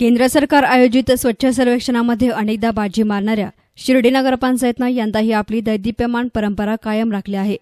केंद्र सरकार आयोजित स्वच्छ सर्वेक्षणामध्ये अनेकदा बाजी मारणाऱ्या शिर्डी नगरपंचायतनं यंदाही आपली दैदिप्यमान परंपरा कायम राखली आहे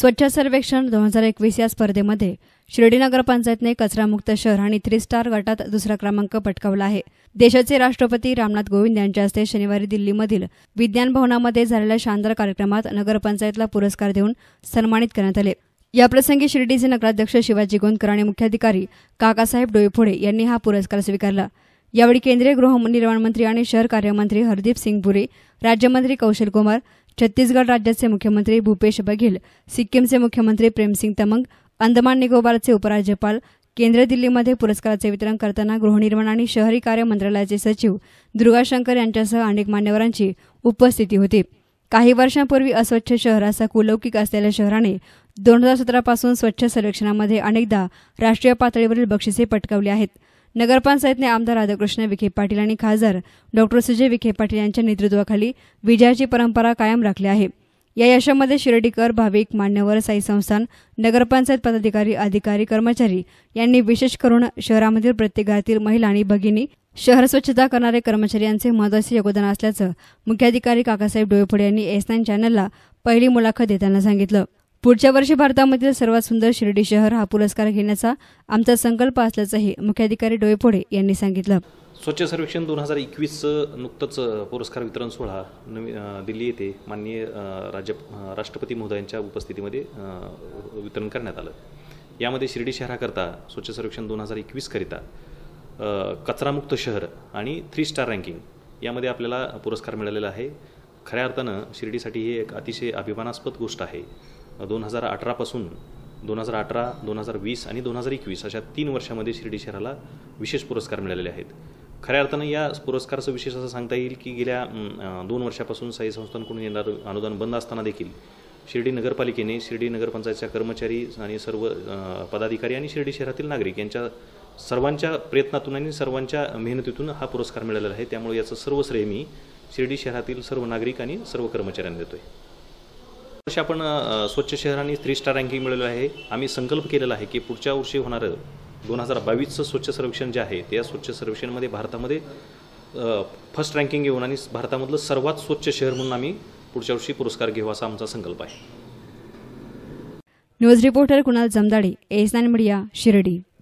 स्वच्छ सर्वेक्षण दोन हजार एकवीस या स्पर्धेमध्ये शिर्डी नगरपंचायतने कचरामुक्त शहर आणि थ्री स्टार गटात दुसरा क्रमांक पटकावला आहे देशाचे राष्ट्रपती रामनाथ गोविंद यांच्या हस्ते शनिवारी दिल्लीमधील विज्ञान भवनामध्ये झालेल्या शानदार कार्यक्रमात नगरपंचायतला पुरस्कार देऊन सन्मानित करण्यात आले याप्रसंगी शिर्डीचे नगराध्यक्ष शिवाजी गोंदकर आणि मुख्याधिकारी काकासाहेब डोईफोडे यांनी हा पुरस्कार स्वीकारला यावेळी केंद्रीय गृहनिर्माण मंत्री आणि शहर कार्यमंत्री हरदीप सिंग पुरी राज्यमंत्री कौशल कुमार छत्तीसगड राज्याचे मुख्यमंत्री भूपेश बघेल सिक्कीमचे मुख्यमंत्री प्रेमसिंग तमंग अंदमान निकोबारचे उपराज्यपाल केंद्र दिल्लीमध्ये पुरस्काराचे वितरण करताना गृहनिर्माण आणि शहरी कार्य मंत्रालयाचे सचिव दुर्गाशंकर यांच्यासह अनेक मान्यवरांची उपस्थिती होती काही वर्षांपूर्वी अस्वच्छ शहरासह कुलौकिक असलेल्या शहराने दोन हजार सतरापासून स्वच्छ सर्वेक्षणामध्ये अनेकदा राष्ट्रीय पातळीवरील बक्षिसे पटकावली आहेत नगरपंचायतने आमदार राधाकृष्ण विखे पाटील आणि खासदार डॉक्टर सुजय विखे पाटील यांच्या नेतृत्वाखाली विजयाची परंपरा कायम राखली आहे या यशामध्ये शिर्डीकर भाविक मान्यवर साई संस्थान नगरपंचायत पदाधिकारी अधिकारी कर्मचारी यांनी विशेष करून शहरामधील प्रत्येक घरातील महिला आणि भगिनी शहर स्वच्छता करणारे कर्मचारी यांचे महत्वाचे योगदान असल्याचं मुख्याधिकारी काकासाहेब डोळेफोडे यांनी एस नाईन चॅनलला पहिली मुलाखत देताना सांगितलं पुढच्या वर्षी भारतामधील सर्वात सुंदर शिर्डी शहर हा पुरस्कार घेण्याचा आमचा संकल्प असल्याचंही मुख्याधिकारी डोईफोडे यांनी सांगितलं स्वच्छ सर्वेक्षण दोन हजार एकवीसचं नुकतंच पुरस्कार वितरण सोहळा नवी दिल्ली येथे माननीय राज्य राष्ट्रपती महोदयांच्या उपस्थितीमध्ये वितरण करण्यात आलं यामध्ये शिर्डी शहराकरता स्वच्छ सर्वेक्षण दोन हजार एकवीसकरिता कचरामुक्त शहर आणि थ्री स्टार रँकिंग यामध्ये आपल्याला पुरस्कार मिळालेला आहे खऱ्या अर्थानं शिर्डीसाठी ही एक अतिशय अभिमानास्पद गोष्ट आहे दोन हजार अठरापासून दोन हजार अठरा दोन हजार वीस आणि दोन हजार एकवीस अशा तीन वर्षामध्ये शिर्डी शहराला विशेष पुरस्कार मिळालेले आहेत खऱ्या अर्थानं या पुरस्काराचं विशेष असं सांगता येईल की गेल्या दोन वर्षापासून साई संस्थांकडून येणारं अनुदान बंद असताना देखील शिर्डी नगरपालिकेने शिर्डी नगरपंचायतच्या कर्मचारी आणि सर्व पदाधिकारी आणि शिर्डी शहरातील नागरिक यांच्या सर्वांच्या प्रयत्नातून आणि सर्वांच्या मेहनतीतून हा पुरस्कार मिळालेला आहे त्यामुळे याचं सर्व श्रेय मी शिर्डी शहरातील सर्व नागरिक आणि सर्व कर्मचाऱ्यांना देतोय वर्षी आपण स्वच्छ शहरांनी थ्री स्टार रँकिंग मिळवलं आहे आम्ही संकल्प केलेला आहे की पुढच्या वर्षी होणारं दोन हजार बावीसचं स्वच्छ सर्वेक्षण जे आहे त्या स्वच्छ सर्वेक्षणमध्ये भारतामध्ये फर्स्ट रँकिंग घेऊन आणि भारतामधलं सर्वात स्वच्छ शहर म्हणून आम्ही पुढच्या वर्षी पुरस्कार घेऊ असा आमचा संकल्प आहे news reporter Kunal Jamdade S media Shirdi